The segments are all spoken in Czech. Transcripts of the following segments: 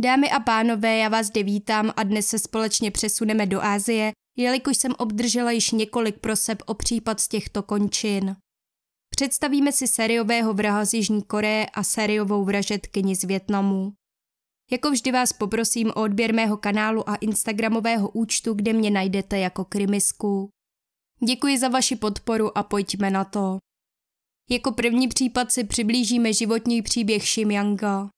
Dámy a pánové, já vás zde vítám a dnes se společně přesuneme do Ázie, jelikož jsem obdržela již několik proseb o případ z těchto končin. Představíme si sériového vraha z Jižní Koreje a sériovou vražetkyni z Větnamu. Jako vždy vás poprosím o odběr mého kanálu a Instagramového účtu, kde mě najdete jako krymisku. Děkuji za vaši podporu a pojďme na to. Jako první případ si přiblížíme životní příběh Shim Yanga.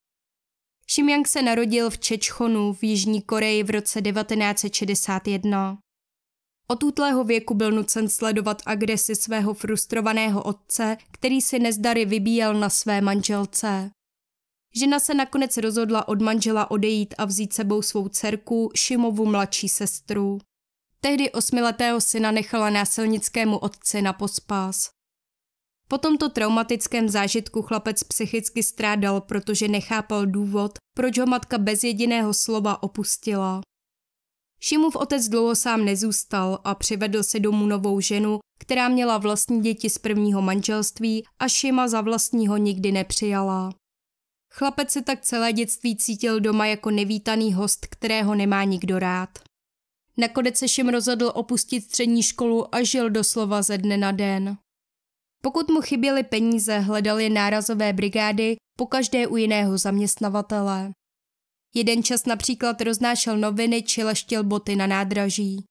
Šimjang se narodil v Čečchonu v Jižní Koreji v roce 1961. Od útlého věku byl nucen sledovat agresi svého frustrovaného otce, který si nezdary vybíjel na své manželce. Žena se nakonec rozhodla od manžela odejít a vzít sebou svou dcerku, Šimovu mladší sestru. Tehdy osmiletého syna nechala násilnickému otci na pospás. Po tomto traumatickém zážitku chlapec psychicky strádal, protože nechápal důvod, proč ho matka bez jediného slova opustila. Šimův otec dlouho sám nezůstal a přivedl si domů novou ženu, která měla vlastní děti z prvního manželství a Šima za vlastního nikdy nepřijala. Chlapec se tak celé dětství cítil doma jako nevítaný host, kterého nemá nikdo rád. Nakonec se Šim rozhodl opustit střední školu a žil doslova ze dne na den. Pokud mu chyběly peníze, hledal je nárazové brigády, po každé u jiného zaměstnavatele. Jeden čas například roznášel noviny či leštil boty na nádraží.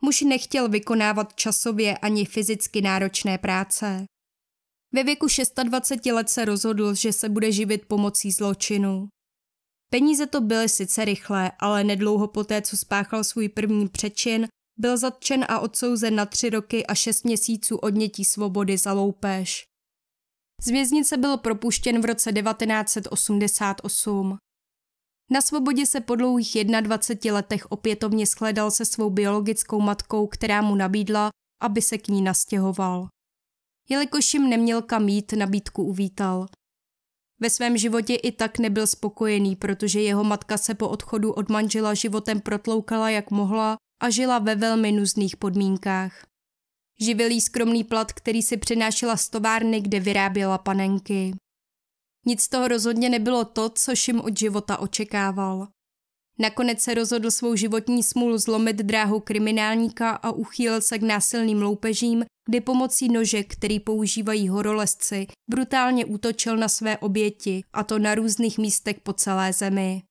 Muž nechtěl vykonávat časově ani fyzicky náročné práce. Ve věku 26 let se rozhodl, že se bude živit pomocí zločinu. Peníze to byly sice rychlé, ale nedlouho poté, co spáchal svůj první přečin, byl zatčen a odsouzen na tři roky a šest měsíců odnětí svobody za loupéž. Z věznice byl propuštěn v roce 1988. Na svobodě se po dlouhých 21 letech opětovně shledal se svou biologickou matkou, která mu nabídla, aby se k ní nastěhoval. Jelikož jim neměl kam jít, nabídku uvítal. Ve svém životě i tak nebyl spokojený, protože jeho matka se po odchodu od manžela životem protloukala, jak mohla a žila ve velmi nuzných podmínkách. Živil jí skromný plat, který si přinášela z továrny, kde vyráběla panenky. Nic z toho rozhodně nebylo to, co Šim od života očekával. Nakonec se rozhodl svou životní smůlu zlomit dráhu kriminálníka a uchýlil se k násilným loupežím, kdy pomocí nože, který používají horolezci, brutálně útočil na své oběti, a to na různých místech po celé zemi.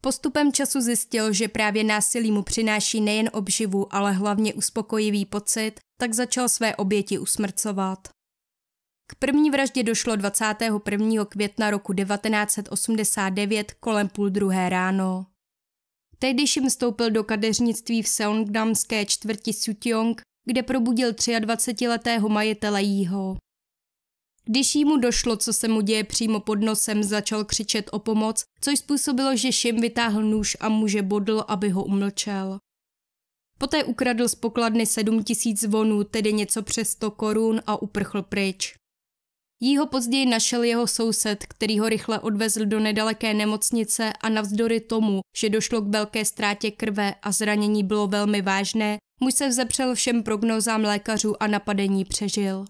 Postupem času zjistil, že právě násilí mu přináší nejen obživu, ale hlavně uspokojivý pocit, tak začal své oběti usmrcovat. K první vraždě došlo 21. května roku 1989 kolem půl druhé ráno. Tehdyž jim vstoupil do kadeřnictví v Seongnamské čtvrti Sutjong, kde probudil 23-letého majitele Jího. Když jí mu došlo, co se mu děje přímo pod nosem, začal křičet o pomoc, což způsobilo, že Šim vytáhl nůž a muže bodl, aby ho umlčel. Poté ukradl z pokladny sedm tisíc zvonů, tedy něco přes 100 korun a uprchl pryč. Jího později našel jeho soused, který ho rychle odvezl do nedaleké nemocnice a navzdory tomu, že došlo k velké ztrátě krve a zranění bylo velmi vážné, muž se vzepřel všem prognózám lékařů a napadení přežil.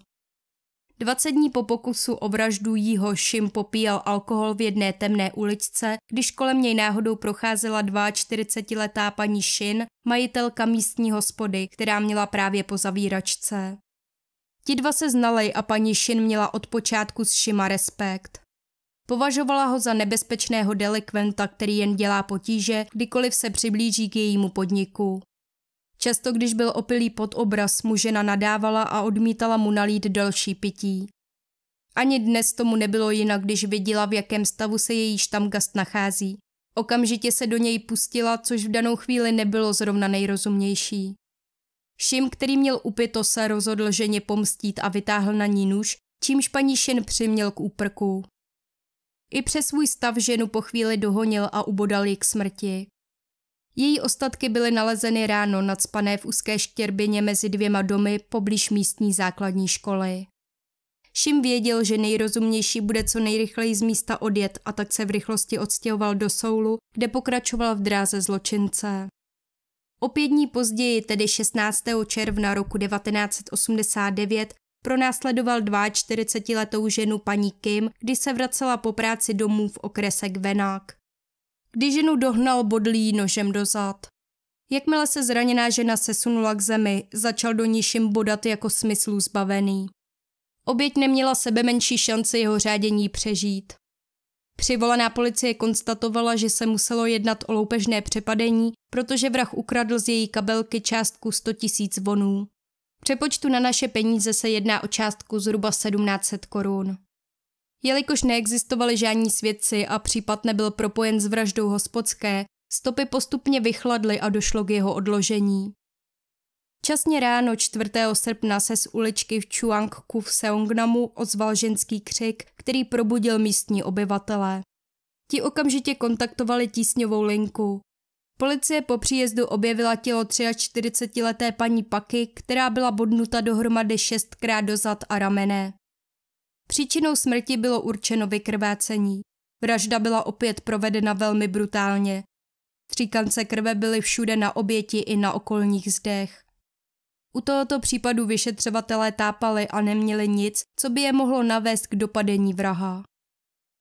20 dní po pokusu o vraždu jího Šim popíjel alkohol v jedné temné uličce, když kolem něj náhodou procházela 42-letá paní Šin, majitelka místní hospody, která měla právě po zavíračce. Ti dva se znali a paní Šin měla od počátku s Šima respekt. Považovala ho za nebezpečného delikventa, který jen dělá potíže, kdykoliv se přiblíží k jejímu podniku. Často, když byl opilý pod obraz, mu žena nadávala a odmítala mu nalít další pití. Ani dnes tomu nebylo jinak, když viděla, v jakém stavu se její štamgast nachází. Okamžitě se do něj pustila, což v danou chvíli nebylo zrovna nejrozumější. Šim, který měl upito, se rozhodl ženě pomstít a vytáhl na ní nůž, čímž paní Šin přiměl k úprku. I přes svůj stav ženu po chvíli dohonil a ubodal ji k smrti. Její ostatky byly nalezeny ráno nadspané v úzké štěrbině mezi dvěma domy poblíž místní základní školy. Šim věděl, že nejrozumnější bude co nejrychleji z místa odjet a tak se v rychlosti odstěhoval do Soulu, kde pokračoval v dráze zločince. O pět dní později, tedy 16. června roku 1989, pronásledoval 42-letou ženu paní Kim, kdy se vracela po práci domů v okrese Gvenák když ženu dohnal bodlí nožem do zad. Jakmile se zraněná žena sesunula k zemi, začal do ní bodat jako smyslu zbavený. Oběť neměla sebe menší šanci jeho řádění přežít. Přivolaná policie konstatovala, že se muselo jednat o loupežné přepadení, protože vrah ukradl z její kabelky částku 100 tisíc vonů. Přepočtu na naše peníze se jedná o částku zhruba 1700 korun. Jelikož neexistovali žádní svědci a případ nebyl propojen s vraždou hospodské, stopy postupně vychladly a došlo k jeho odložení. Časně ráno 4. srpna se z uličky v Chuangku v Seongnamu ozval ženský křik, který probudil místní obyvatele. Ti okamžitě kontaktovali tísňovou linku. Policie po příjezdu objevila tělo 43-leté paní Paky, která byla bodnuta dohromady šestkrát do zad a ramene. Příčinou smrti bylo určeno vykrvácení. Vražda byla opět provedena velmi brutálně. Tříkance krve byly všude na oběti i na okolních zdech. U tohoto případu vyšetřovatelé tápali a neměli nic, co by je mohlo navést k dopadení vraha.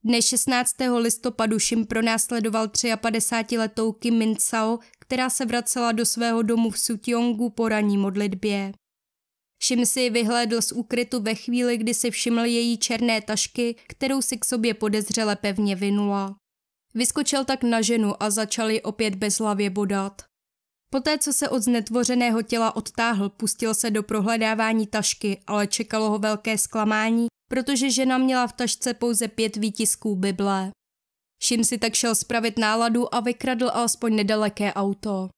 Dne 16. listopadu Šim pronásledoval 53-letou Kim Min Sao, která se vracela do svého domu v Sutjongu po ranní modlitbě. Šim si ji vyhlédl z úkrytu ve chvíli, kdy si všiml její černé tašky, kterou si k sobě podezřele pevně vinula. Vyskočil tak na ženu a začali opět bezhlavě bodat. Poté, co se od znetvořeného těla odtáhl, pustil se do prohledávání tašky, ale čekalo ho velké zklamání, protože žena měla v tašce pouze pět výtisků Bible. Šim si tak šel spravit náladu a vykradl alespoň nedaleké auto.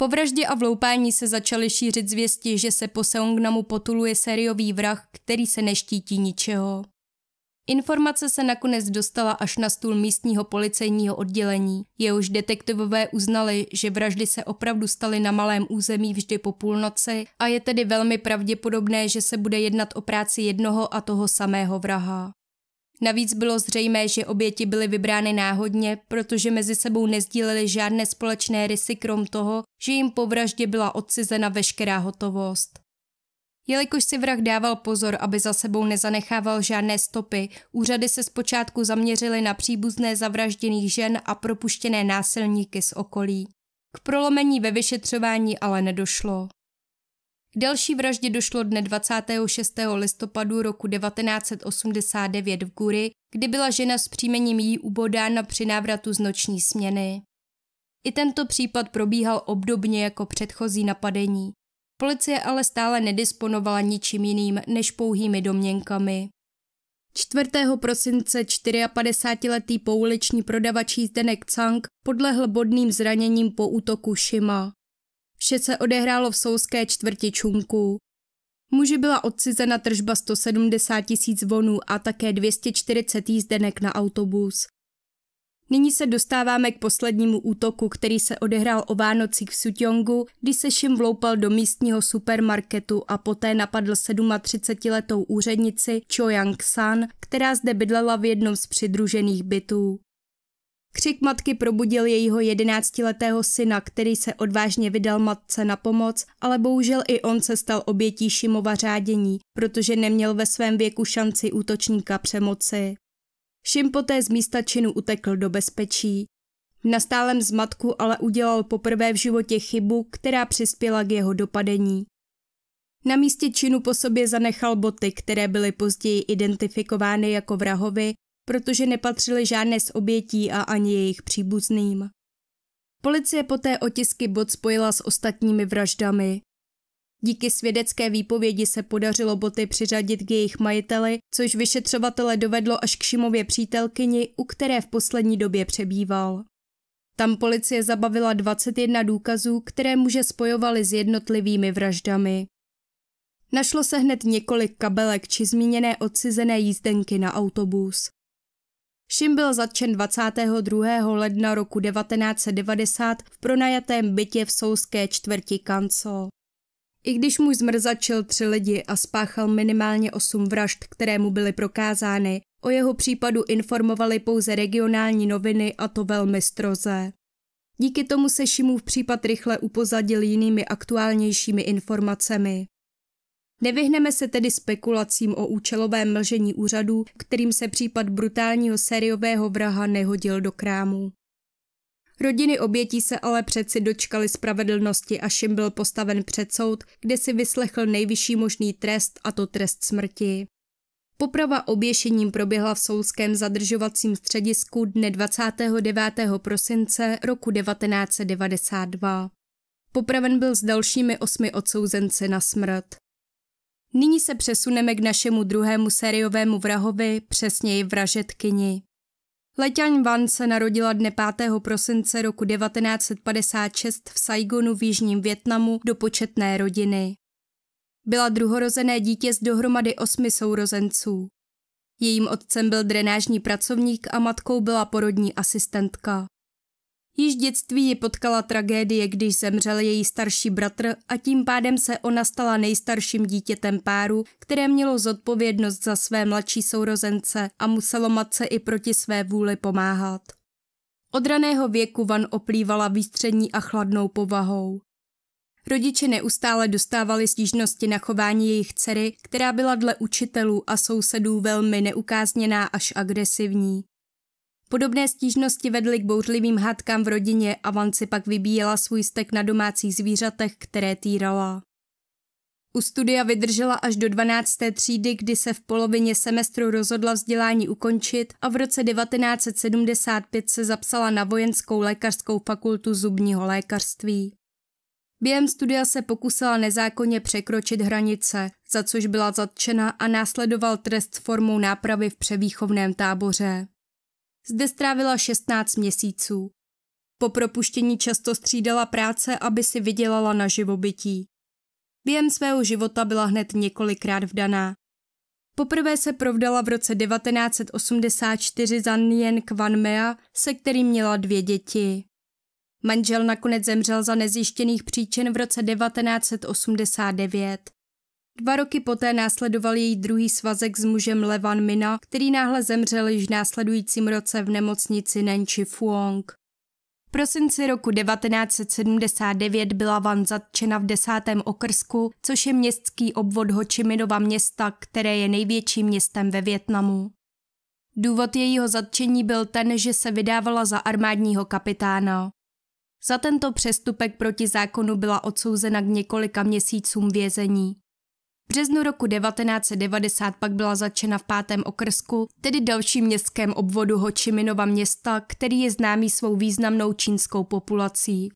Po vraždě a vloupání se začaly šířit zvěsti, že se po Seongnamu potuluje sériový vrah, který se neštítí ničeho. Informace se nakonec dostala až na stůl místního policejního oddělení. Jehož detektivové uznali, že vraždy se opravdu staly na malém území vždy po půlnoci a je tedy velmi pravděpodobné, že se bude jednat o práci jednoho a toho samého vraha. Navíc bylo zřejmé, že oběti byly vybrány náhodně, protože mezi sebou nezdíleli žádné společné rysy krom toho, že jim po vraždě byla odcizena veškerá hotovost. Jelikož si vrah dával pozor, aby za sebou nezanechával žádné stopy, úřady se zpočátku zaměřily na příbuzné zavražděných žen a propuštěné násilníky z okolí. K prolomení ve vyšetřování ale nedošlo. K další vraždě došlo dne 26. listopadu roku 1989 v Guri, kdy byla žena s příjmením jí ubodána při návratu z noční směny. I tento případ probíhal obdobně jako předchozí napadení. Policie ale stále nedisponovala ničím jiným než pouhými domněnkami. 4. prosince 54-letý pouliční prodavač Zdenek Cang podlehl bodným zraněním po útoku Šima. Vše se odehrálo v souské čtvrti Čunku. Muži byla odcizena tržba 170 tisíc vonů a také 240 jízdenek na autobus. Nyní se dostáváme k poslednímu útoku, který se odehrál o Vánocích v Sutjongu, kdy se Šim vloupal do místního supermarketu a poté napadl 37-letou úřednici Cho Yang San, která zde bydlela v jednom z přidružených bytů. Křik matky probudil jejího jedenáctiletého syna, který se odvážně vydal matce na pomoc, ale bohužel i on se stal obětí Šimova řádění, protože neměl ve svém věku šanci útočníka přemoci. Šim poté z místa činu utekl do bezpečí. V nastálem zmatku ale udělal poprvé v životě chybu, která přispěla k jeho dopadení. Na místě činu po sobě zanechal boty, které byly později identifikovány jako vrahovi protože nepatřily žádné z obětí a ani jejich příbuzným. Policie poté otisky bod spojila s ostatními vraždami. Díky svědecké výpovědi se podařilo boty přiřadit k jejich majiteli, což vyšetřovatele dovedlo až k Šimově přítelkyni, u které v poslední době přebýval. Tam policie zabavila 21 důkazů, které muže spojovaly s jednotlivými vraždami. Našlo se hned několik kabelek či zmíněné odcizené jízdenky na autobus. Šim byl zatčen 22. ledna roku 1990 v pronajatém bytě v souské čtvrti Kanco. I když muž zmrzačil tři lidi a spáchal minimálně osm vražd, které mu byly prokázány, o jeho případu informovaly pouze regionální noviny a to velmi stroze. Díky tomu se Šimův případ rychle upozadil jinými aktuálnějšími informacemi. Nevyhneme se tedy spekulacím o účelovém mlžení úřadů, kterým se případ brutálního sériového vraha nehodil do krámu. Rodiny obětí se ale přeci dočkali spravedlnosti, až jim byl postaven před soud, kde si vyslechl nejvyšší možný trest, a to trest smrti. Poprava oběšením proběhla v soulském zadržovacím středisku dne 29. prosince roku 1992. Popraven byl s dalšími osmi odsouzenci na smrt. Nyní se přesuneme k našemu druhému sériovému vrahovi, přesněji vražetkyni. Leťaň Van se narodila dne 5. prosince roku 1956 v Saigonu v Jižním Větnamu do početné rodiny. Byla druhorozené dítě z dohromady osmi sourozenců. Jejím otcem byl drenážní pracovník a matkou byla porodní asistentka. Již v dětství ji potkala tragédie, když zemřel její starší bratr a tím pádem se ona stala nejstarším dítětem páru, které mělo zodpovědnost za své mladší sourozence a muselo matce i proti své vůli pomáhat. Od raného věku Van oplývala výstřední a chladnou povahou. Rodiče neustále dostávali stížnosti na chování jejich dcery, která byla dle učitelů a sousedů velmi neukázněná až agresivní. Podobné stížnosti vedly k bouřlivým hádkám v rodině a vance pak vybíjela svůj stek na domácích zvířatech, které týrala. U studia vydržela až do 12. třídy, kdy se v polovině semestru rozhodla vzdělání ukončit a v roce 1975 se zapsala na vojenskou lékařskou fakultu zubního lékařství. Během studia se pokusila nezákonně překročit hranice, za což byla zatčena a následoval trest formou nápravy v převýchovném táboře zde strávila 16 měsíců. Po propuštění často střídala práce, aby si vydělala na živobytí. Během svého života byla hned několikrát vdaná. Poprvé se provdala v roce 1984 za Nien Mea, se kterým měla dvě děti. Manžel nakonec zemřel za nezjištěných příčin v roce 1989. Dva roky poté následoval její druhý svazek s mužem Levan Mina, který náhle zemřel již v následujícím roce v nemocnici Nenči Fuong. V prosinci roku 1979 byla Van zatčena v desátém okrsku, což je městský obvod Hočiminova města, které je největším městem ve Větnamu. Důvod jejího zatčení byl ten, že se vydávala za armádního kapitána. Za tento přestupek proti zákonu byla odsouzena k několika měsícům vězení březnu roku 1990 pak byla začena v pátém okrsku, tedy dalším městském obvodu Hočiminova města, který je známý svou významnou čínskou populací.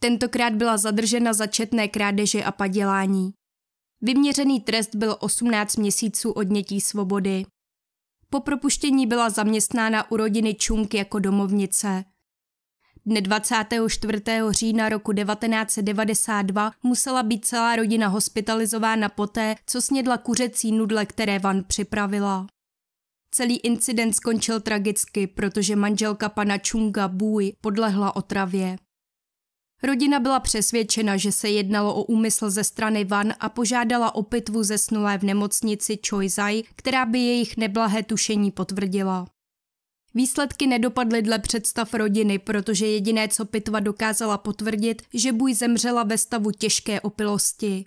Tentokrát byla zadržena za četné krádeže a padělání. Vyměřený trest byl 18 měsíců odnětí svobody. Po propuštění byla zaměstnána u rodiny Čung jako domovnice – Dne 24. října roku 1992 musela být celá rodina hospitalizována poté, co snědla kuřecí nudle, které Van připravila. Celý incident skončil tragicky, protože manželka pana Chunga Bui podlehla otravě. Rodina byla přesvědčena, že se jednalo o úmysl ze strany Van a požádala o pitvu zesnulé v nemocnici Choi Zai, která by jejich neblahé tušení potvrdila. Výsledky nedopadly dle představ rodiny, protože jediné, co pitva dokázala potvrdit, že buj zemřela ve stavu těžké opilosti.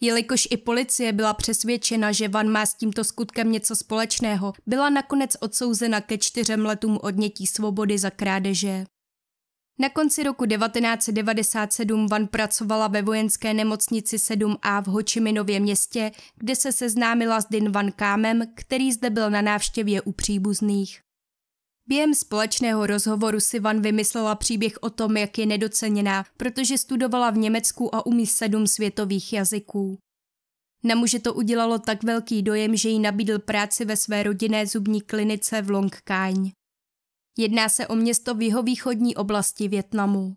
Jelikož i policie byla přesvědčena, že Van má s tímto skutkem něco společného, byla nakonec odsouzena ke čtyřem letům odnětí svobody za krádeže. Na konci roku 1997 Van pracovala ve vojenské nemocnici 7A v Hočiminově městě, kde se seznámila s Din Van Kámem, který zde byl na návštěvě u příbuzných. Během společného rozhovoru si Van vymyslela příběh o tom, jak je nedoceněná, protože studovala v Německu a umí sedm světových jazyků. Na muže to udělalo tak velký dojem, že jí nabídl práci ve své rodinné zubní klinice v Kain. Jedná se o město v jihovýchodní oblasti Větnamu.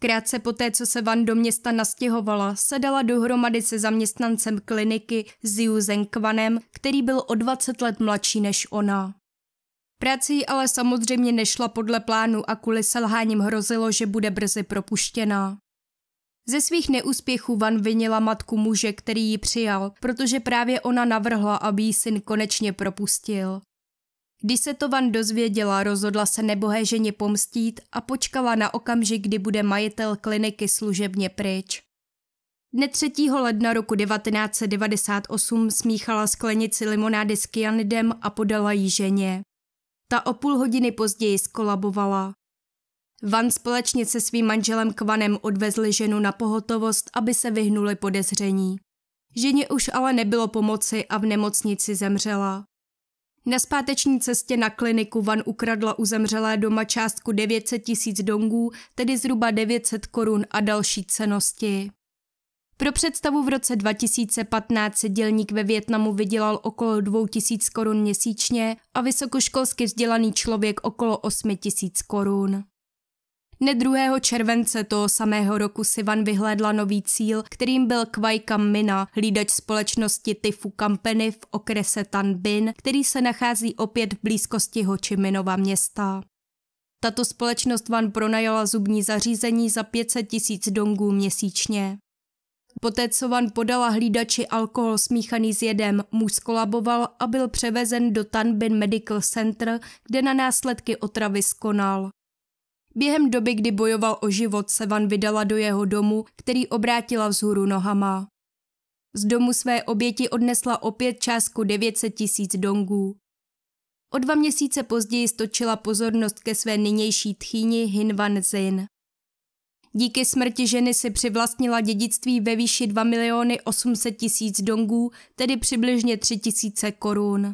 Krátce poté, co se Van do města nastěhovala, se dala dohromady se zaměstnancem kliniky Ziu Zenkvanem, který byl o 20 let mladší než ona. Prací, ale samozřejmě nešla podle plánu a kvůli selháním hrozilo, že bude brzy propuštěná. Ze svých neúspěchů Van vinila matku muže, který ji přijal, protože právě ona navrhla, aby jí syn konečně propustil. Když se to Van dozvěděla, rozhodla se nebohé ženě pomstít a počkala na okamžik, kdy bude majitel kliniky služebně pryč. Dne 3. ledna roku 1998 smíchala sklenici limonády s kyanidem a podala ji ženě. Ta o půl hodiny později skolabovala. Van společně se svým manželem Kvanem odvezli ženu na pohotovost, aby se vyhnuli podezření. Ženě už ale nebylo pomoci a v nemocnici zemřela. Na zpáteční cestě na kliniku Van ukradla u zemřelé doma částku 900 tisíc dongů, tedy zhruba 900 korun a další cenosti. Pro představu v roce 2015 se dělník ve Větnamu vydělal okolo 2000 korun měsíčně a vysokoškolsky vzdělaný člověk okolo 8000 korun. Ne 2. července toho samého roku si Van vyhlédla nový cíl, kterým byl Kvajka Mina, hlídač společnosti Tifu Kampeny v okrese Tan Bin, který se nachází opět v blízkosti Hočiminova města. Tato společnost Van pronajala zubní zařízení za 500 tisíc dongů měsíčně. Poté, co Van podala hlídači alkohol smíchaný s jedem, muž skolaboval a byl převezen do Tanbin Medical Center, kde na následky otravy skonal. Během doby, kdy bojoval o život, se Van vydala do jeho domu, který obrátila vzhůru nohama. Z domu své oběti odnesla opět částku 900 tisíc dongů. O dva měsíce později stočila pozornost ke své nynější tchýni Hin Van Zin. Díky smrti ženy si přivlastnila dědictví ve výši 2 miliony 800 tisíc dongů, tedy přibližně 3 tisíce korun.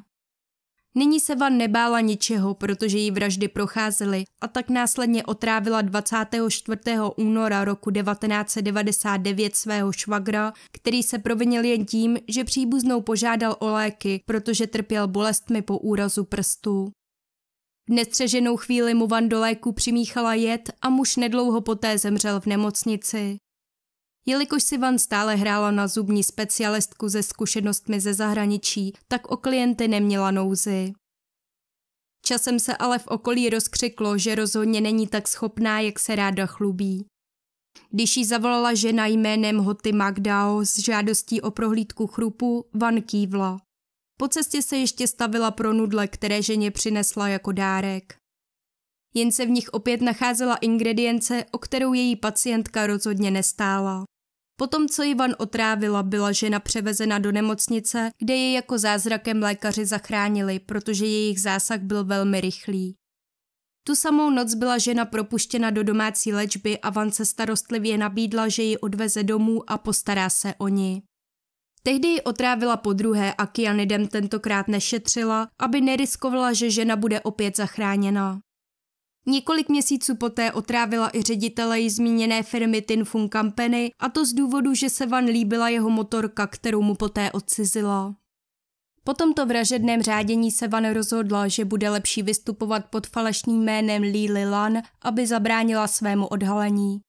Nyní se Van nebála ničeho, protože jí vraždy procházely a tak následně otrávila 24. února roku 1999 svého švagra, který se provinil jen tím, že příbuznou požádal o léky, protože trpěl bolestmi po úrazu prstů. Nestřeženou chvíli mu Van do léku přimíchala jed a muž nedlouho poté zemřel v nemocnici. Jelikož si Van stále hrála na zubní specialistku se zkušenostmi ze zahraničí, tak o klienty neměla nouzy. Časem se ale v okolí rozkřiklo, že rozhodně není tak schopná, jak se ráda chlubí. Když jí zavolala žena jménem Hoty Magdao s žádostí o prohlídku chrupu, Van kývla. Po cestě se ještě stavila pro nudle, které ženě přinesla jako dárek. Jen se v nich opět nacházela ingredience, o kterou její pacientka rozhodně nestála. Potom, co Ivan otrávila, byla žena převezena do nemocnice, kde je jako zázrakem lékaři zachránili, protože jejich zásah byl velmi rychlý. Tu samou noc byla žena propuštěna do domácí léčby a Van se starostlivě nabídla, že ji odveze domů a postará se o ní. Tehdy ji otrávila po druhé a kyanidem tentokrát nešetřila, aby neriskovala, že žena bude opět zachráněna. Několik měsíců poté otrávila i ředitele jí zmíněné firmy Tin Fung Company a to z důvodu, že se Van líbila jeho motorka, kterou mu poté odcizila. Po tomto vražedném řádění se Van rozhodla, že bude lepší vystupovat pod falešným jménem Lee Lilan, aby zabránila svému odhalení.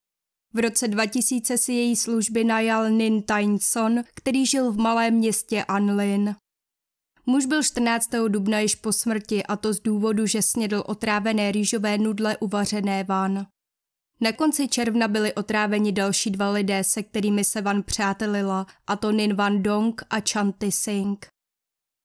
V roce 2000 si její služby najal Nin Tyneson, který žil v malém městě Anlin. Muž byl 14. dubna již po smrti a to z důvodu, že snědl otrávené rýžové nudle uvařené van. Na konci června byli otráveni další dva lidé, se kterými se Van přátelila, a to Nin Van Dong a Chanty Singh.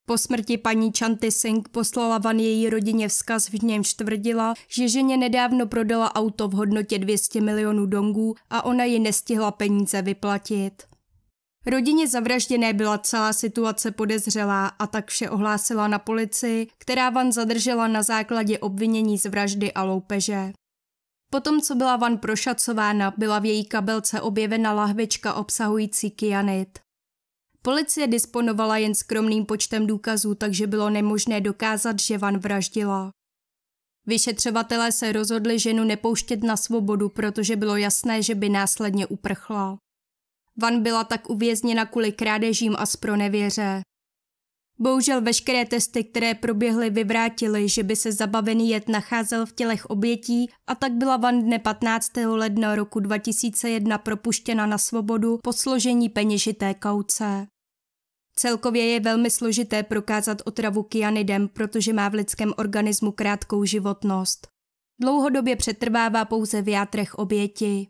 Po smrti paní Chanty Singh poslala Van její rodině vzkaz, v němž tvrdila, že ženě nedávno prodala auto v hodnotě 200 milionů dongů a ona ji nestihla peníze vyplatit. Rodině zavražděné byla celá situace podezřelá a tak vše ohlásila na policii, která Van zadržela na základě obvinění z vraždy a loupeže. Potom, co byla Van prošacována, byla v její kabelce objevena lahvička obsahující kyanit. Policie disponovala jen skromným počtem důkazů, takže bylo nemožné dokázat, že Van vraždila. Vyšetřovatelé se rozhodli ženu nepouštět na svobodu, protože bylo jasné, že by následně uprchla. Van byla tak uvězněna kvůli krádežím a spronevěře. Bohužel veškeré testy, které proběhly, vyvrátily, že by se zabavený jed nacházel v tělech obětí a tak byla Van dne 15. ledna roku 2001 propuštěna na svobodu po složení peněžité kauce. Celkově je velmi složité prokázat otravu kyanidem, protože má v lidském organismu krátkou životnost. Dlouhodobě přetrvává pouze v játrech oběti.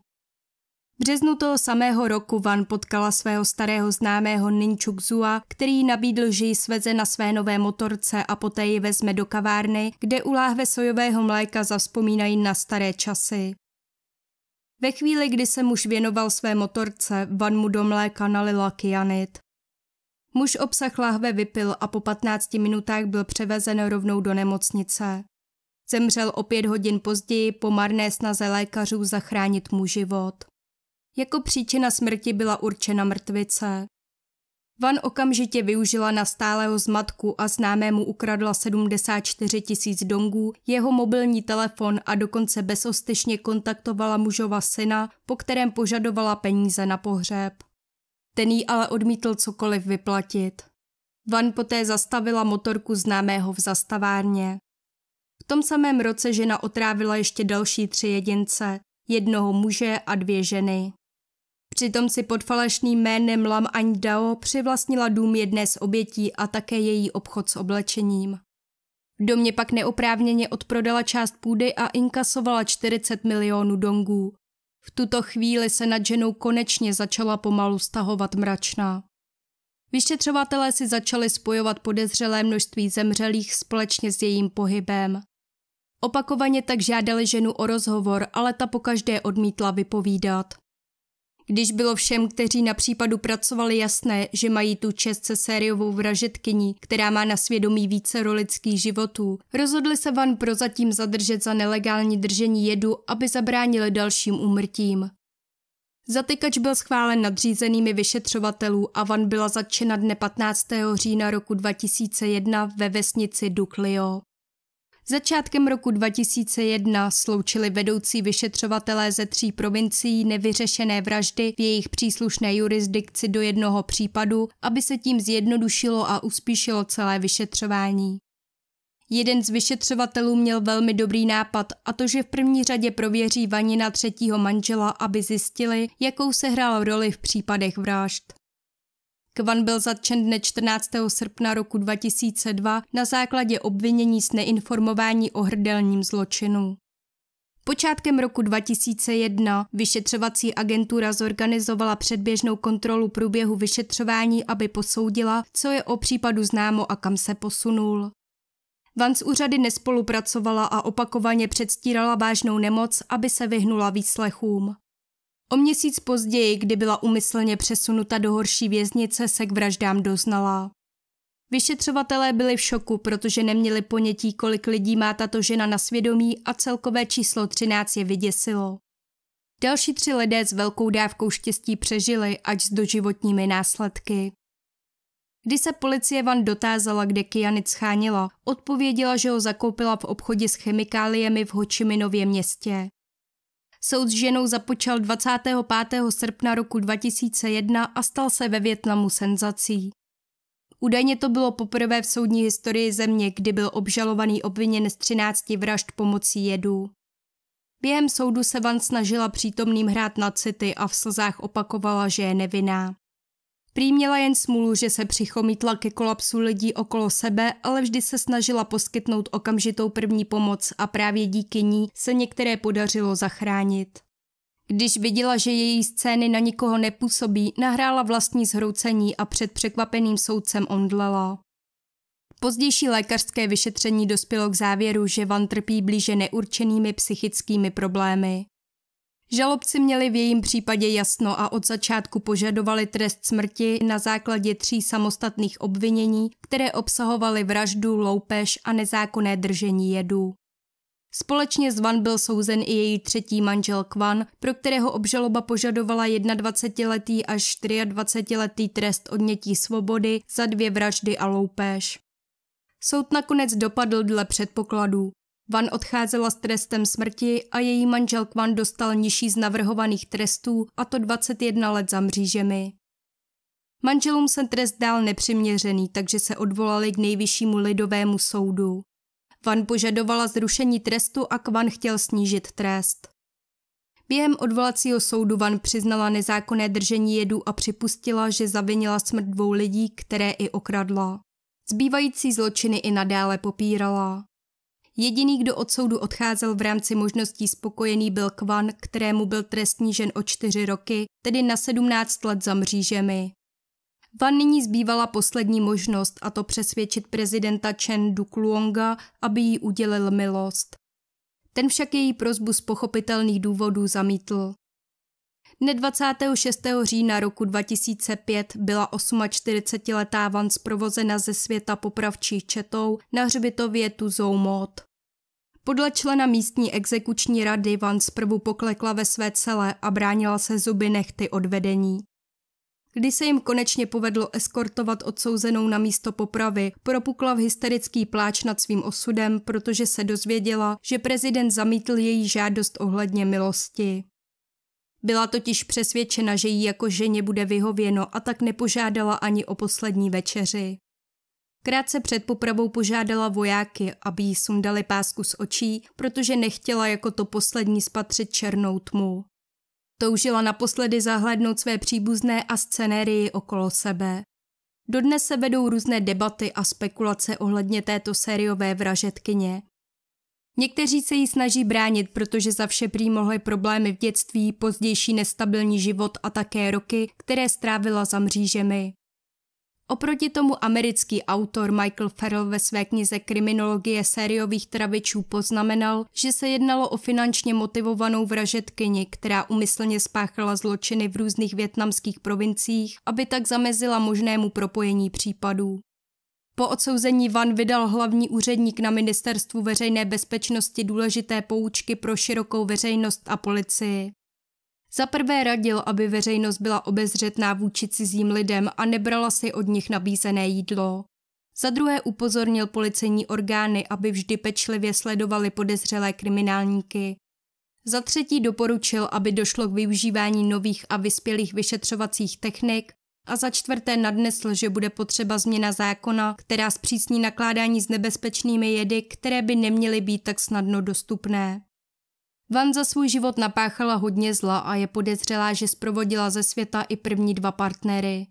V březnu toho samého roku Van potkala svého starého známého Ninchuk Zua, který nabídl, že ji sveze na své nové motorce a poté ji vezme do kavárny, kde u láhve sojového mléka zavzpomínají na staré časy. Ve chvíli, kdy se muž věnoval své motorce, Van mu do mléka nalila kyanid. Muž obsah lahve vypil a po 15 minutách byl převezen rovnou do nemocnice. Zemřel o pět hodin později po marné snaze lékařů zachránit mu život. Jako příčina smrti byla určena mrtvice. Van okamžitě využila na stálého zmatku a známému ukradla 74 tisíc dongů, jeho mobilní telefon a dokonce bezostyšně kontaktovala mužova syna, po kterém požadovala peníze na pohřeb. Ten jí ale odmítl cokoliv vyplatit. Van poté zastavila motorku známého v zastavárně. V tom samém roce žena otrávila ještě další tři jedince, jednoho muže a dvě ženy. Přitom si pod falešným jménem Lam Aň Dao přivlastnila dům jedné z obětí a také její obchod s oblečením. V domě pak neoprávněně odprodala část půdy a inkasovala 40 milionů dongů, v tuto chvíli se nad ženou konečně začala pomalu stahovat mračná. Vyšetřovatelé si začali spojovat podezřelé množství zemřelých společně s jejím pohybem. Opakovaně tak žádali ženu o rozhovor, ale ta pokaždé odmítla vypovídat. Když bylo všem, kteří na případu pracovali jasné, že mají tu čest se sériovou vražetkyní, která má na svědomí více rolických životů, rozhodli se Van prozatím zadržet za nelegální držení jedu, aby zabránili dalším úmrtím. Zatykač byl schválen nadřízenými vyšetřovatelů a Van byla zatčena dne 15. října roku 2001 ve vesnici Duklio. Začátkem roku 2001 sloučili vedoucí vyšetřovatelé ze tří provincií nevyřešené vraždy v jejich příslušné jurisdikci do jednoho případu, aby se tím zjednodušilo a uspíšilo celé vyšetřování. Jeden z vyšetřovatelů měl velmi dobrý nápad a to, že v první řadě prověří vanina třetího manžela, aby zjistili, jakou se hrál roli v případech vražd. Kvan byl zatčen dne 14. srpna roku 2002 na základě obvinění z neinformování o hrdelním zločinu. Počátkem roku 2001 vyšetřovací agentura zorganizovala předběžnou kontrolu průběhu vyšetřování, aby posoudila, co je o případu známo a kam se posunul. Van s úřady nespolupracovala a opakovaně předstírala vážnou nemoc, aby se vyhnula výslechům. O měsíc později, kdy byla umyslně přesunuta do horší věznice, se k vraždám doznala. Vyšetřovatelé byli v šoku, protože neměli ponětí, kolik lidí má tato žena na svědomí a celkové číslo 13 je vyděsilo. Další tři lidé s velkou dávkou štěstí přežili, ať s doživotními následky. Když se policie Van dotázala, kde Kianic schánila, odpověděla, že ho zakoupila v obchodě s chemikáliemi v Hočiminově městě. Soud s ženou započal 25. srpna roku 2001 a stal se ve Větnamu senzací. Údajně to bylo poprvé v soudní historii země, kdy byl obžalovaný obviněn z 13 vražd pomocí jedů. Během soudu se Van snažila přítomným hrát na city a v slzách opakovala, že je nevinná. Prý měla jen smůlu, že se přichomítla ke kolapsu lidí okolo sebe, ale vždy se snažila poskytnout okamžitou první pomoc a právě díky ní se některé podařilo zachránit. Když viděla, že její scény na nikoho nepůsobí, nahrála vlastní zhroucení a před překvapeným soudcem ondlela. Pozdější lékařské vyšetření dospělo k závěru, že Van trpí blíže neurčenými psychickými problémy. Žalobci měli v jejím případě jasno a od začátku požadovali trest smrti na základě tří samostatných obvinění, které obsahovaly vraždu, loupež a nezákonné držení jedů. Společně s Van byl souzen i její třetí manžel Kvan, pro kterého obžaloba požadovala 21-letý až 24-letý trest odnětí svobody za dvě vraždy a loupež. Soud nakonec dopadl dle předpokladů. Van odcházela s trestem smrti a její manžel Kwan dostal nižší z navrhovaných trestů, a to 21 let za mřížemi. Manželům se trest dál nepřiměřený, takže se odvolali k nejvyššímu lidovému soudu. Van požadovala zrušení trestu a Kwan chtěl snížit trest. Během odvolacího soudu Van přiznala nezákonné držení jedu a připustila, že zavinila smrt dvou lidí, které i okradla. Zbývající zločiny i nadále popírala. Jediný, kdo od soudu odcházel v rámci možností spokojený, byl Kvan, kterému byl trest žen o čtyři roky, tedy na sedmnáct let za mřížemi. Van nyní zbývala poslední možnost, a to přesvědčit prezidenta Chen Dukluonga, aby jí udělil milost. Ten však její prozbu z pochopitelných důvodů zamítl. Dne 26. října roku 2005 byla 48-letá Van zprovozena ze světa popravčí četou na hřbitově Tuzoumot. Podle člena místní exekuční rady Van zprvu poklekla ve své celé a bránila se zuby nechty odvedení. Kdy se jim konečně povedlo eskortovat odsouzenou na místo popravy, propukla v hysterický pláč nad svým osudem, protože se dozvěděla, že prezident zamítl její žádost ohledně milosti. Byla totiž přesvědčena, že jí jako ženě bude vyhověno a tak nepožádala ani o poslední večeři. Krátce před popravou požádala vojáky, aby jí sundali pásku z očí, protože nechtěla jako to poslední spatřit černou tmu. Toužila naposledy zahlednout své příbuzné a scenérii okolo sebe. Dodnes se vedou různé debaty a spekulace ohledně této sériové vražetkyně. Někteří se jí snaží bránit, protože za vše prý mohly problémy v dětství, pozdější nestabilní život a také roky, které strávila za mřížemi. Oproti tomu americký autor Michael Ferrell ve své knize Kriminologie sériových travičů poznamenal, že se jednalo o finančně motivovanou vražetkyni, která umyslně spáchala zločiny v různých větnamských provinciích, aby tak zamezila možnému propojení případů. Po odsouzení Van vydal hlavní úředník na Ministerstvu veřejné bezpečnosti důležité poučky pro širokou veřejnost a policii. Za prvé radil, aby veřejnost byla obezřetná vůči cizím lidem a nebrala si od nich nabízené jídlo. Za druhé upozornil policejní orgány, aby vždy pečlivě sledovali podezřelé kriminálníky. Za třetí doporučil, aby došlo k využívání nových a vyspělých vyšetřovacích technik a za čtvrté nadnesl, že bude potřeba změna zákona, která zpřísní nakládání s nebezpečnými jedy, které by neměly být tak snadno dostupné. Van za svůj život napáchala hodně zla a je podezřelá, že zprovodila ze světa i první dva partnery.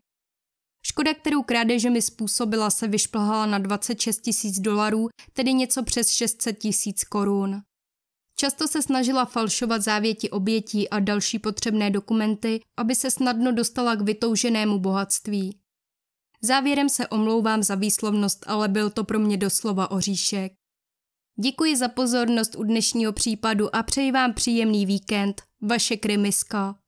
Škoda, kterou krádežemi způsobila, se vyšplhala na 26 tisíc dolarů, tedy něco přes 600 tisíc korun. Často se snažila falšovat závěti obětí a další potřebné dokumenty, aby se snadno dostala k vytouženému bohatství. Závěrem se omlouvám za výslovnost, ale byl to pro mě doslova oříšek. Děkuji za pozornost u dnešního případu a přeji vám příjemný víkend. Vaše Krymisko.